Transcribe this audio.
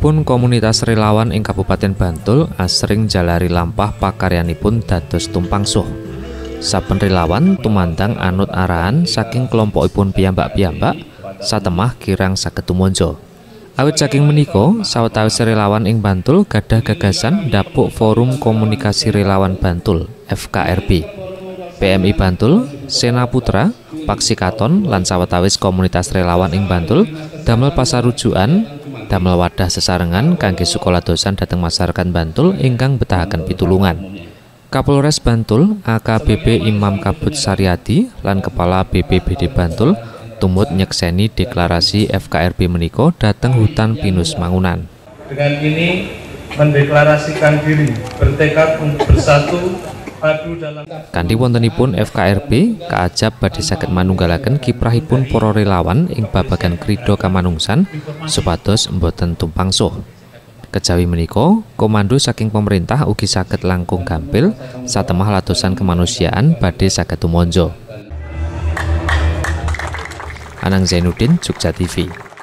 pun komunitas relawan ing Kabupaten Bantul asring jalari lampah pakaryanipun dados suh. Saben relawan tumandang anut arahan saking kelompokipun piyambak-piyambak satemah kirang saged monjo. Awit saking meniko, sawetawis relawan ing Bantul gadah gagasan dapuk Forum Komunikasi Relawan Bantul FKRB. PMI Bantul, Sena Putra, Katon, lan sawetawis komunitas relawan ing Bantul damel pasarujuan damel wadah sesarengan kangge sekolah dosan dateng masyarakat Bantul ingkang betahakan pitulungan. Kapolres Bantul AKBP Imam Kabut Sariati lan Kepala BPBD Bantul tumut nyekseni deklarasi FKRB meniko dateng hutan pinus mangunan. Dengan ini mendeklarasikan diri bertekad untuk bersatu Wondani wontenipun FKRB kaajab badhe saged manunggalaken kiprahipun para relawan ing babagan krida kamanungsan supados mboten tumpangsuh. Kejawi menika, komando saking pemerintah ugi saged langkung gampil satemah ladosan kemanusiaan badhe saged tumanja. Anang Zainuddin, Jogja TV.